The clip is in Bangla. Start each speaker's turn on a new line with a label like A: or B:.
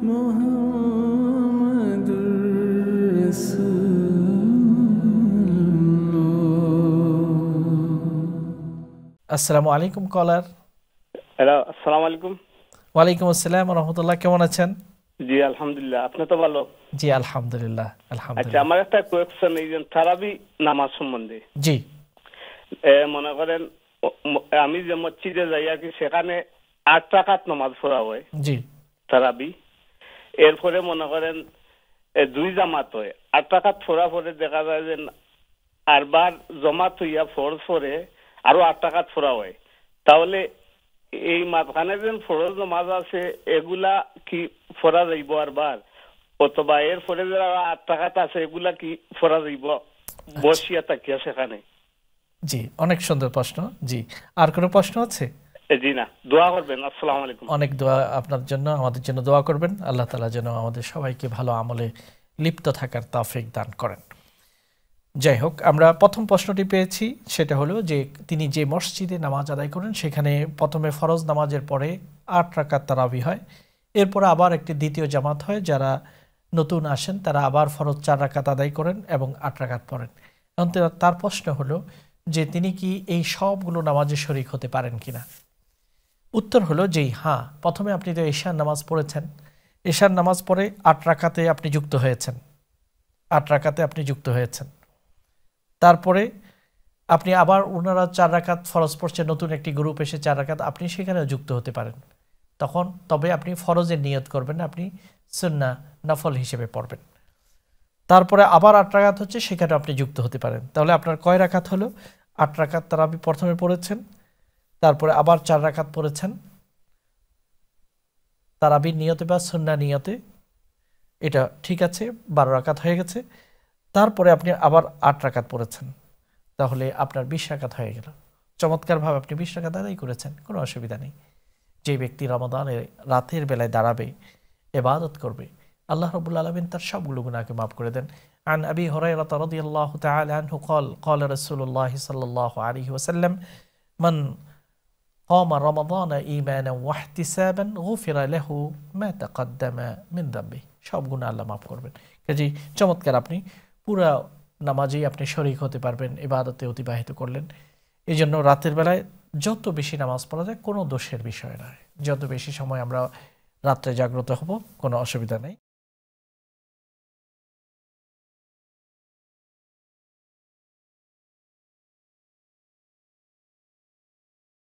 A: আসসালামু
B: আলাইকুম কলার
A: হ্যালো আসসালামু আলাইকুম
B: ওয়ালাইকুম আসসালাম রহমতুল্লাহ কেমন আছেন
A: জি আলহামদুলিল্লাহ আপনি তো ভালো
B: জি আলহামদুলিল্লাহ আলহামদুলিল্লাহ আচ্ছা,
A: আমার একটা কোয়েশ্চন এই যে তারাবি নামাজ সম্বন্ধে জি মনে করেন আমি যে মসজিদে যাই আর কি সেখানে আট রাকাত নামাজ পড়া হয় জি তারাবি এরপরে মনে করেন দুই জামাত হয় আর টাকা ফোরা পরে দেখা যায় যে আরবার জমা হইয়া ফোর ফোরে আরো আট টাকা ফোরা হয় তাহলে এই মাঝখানে যে ফরজ নামাজ আছে এগুলা কি ফরা যাইব আরবার অথবা এর ফলে যে আট টাকা আছে এগুলা কি ফরা যাইব বসিয়া তাকিয়া সেখানে
B: জি অনেক সুন্দর প্রশ্ন জি আর কোনো প্রশ্ন আছে দোয়া করবেন অনেক দোয়া আপনার জন্য আমাদের জন্য দোয়া করবেন আল্লাহ তালা যেন আমাদের সবাইকে ভালো আমলে লিপ্ত থাকার তাফিক দান করেন যাই হোক আমরা প্রথম প্রশ্নটি পেয়েছি সেটা হলো যে তিনি যে মসজিদে নামাজ আদায় করেন সেখানে প্রথমে ফরজ নামাজের পরে আট রাকাত তারাবি হয় এরপর আবার একটি দ্বিতীয় জামাত হয় যারা নতুন আসেন তারা আবার ফরজ চার রাকাত আদায় করেন এবং আট রাকাত পড়েন এখন তার প্রশ্ন হলো যে তিনি কি এই সবগুলো নামাজে শরিক হতে পারেন কিনা উত্তর হলো যেই হ্যাঁ প্রথমে আপনি তো এশার নামাজ পড়েছেন এশার নামাজ পড়ে আট রাকাতে আপনি যুক্ত হয়েছেন আট রাকাতে আপনি যুক্ত হয়েছেন তারপরে আপনি আবার ওনারা চার রাখাত ফরজ পড়ছে নতুন একটি গ্রুপ এসে চার রাকাত আপনি সেখানেও যুক্ত হতে পারেন তখন তবে আপনি ফরজের নিয়ত করবেন আপনি সুন্না নফল হিসেবে পড়বেন তারপরে আবার আট রাখাত হচ্ছে সেখানে আপনি যুক্ত হতে পারেন তাহলে আপনার কয় রাখাত হলো আট রাখাত তারা আপনি প্রথমে পড়েছেন তারপরে আবার চার রাখাত পড়েছেন তারাবির নিয়তে বা সন্না নিয়তে এটা ঠিক আছে বারো রাকাত হয়ে গেছে তারপরে আপনি আবার আট রাখাত পড়েছেন তাহলে আপনার বিশ রাখাত হয়ে গেল চমৎকারভাবে আপনি বিশ রাকাত আদায় করেছেন কোনো অসুবিধা নেই যে ব্যক্তি রমাদানের রাতের বেলায় দাঁড়াবে এবাদত করবে আল্লাহ রবুল্লা আলমিন তার সবগুলো গুণাকে মাফ করে দেন عن أبي هريرة رضي الله تعالى عنه قال قال رسول الله صلى الله عليه وسلم من قام রমাদান ইমানা ওয়াহতিসাবান গুফিরা লাহু মা তাকাদ্দামা মিন দাম্বি সব গুণ আল্লাহ মাফ করবেন কাজেই চমৎকার আপনি পুরা নামাজেই আপনি শরিক হতে পারবেন ইবাদতে অতিবাহিত করলেন এই জন্য রাতের বেলায় যত বেশি নামাজ পড়া যায় কোনো দোষের বিষয় নয় যত বেশি সময় আমরা রাত্রে জাগ্রত হব কোনো অসুবিধা নেই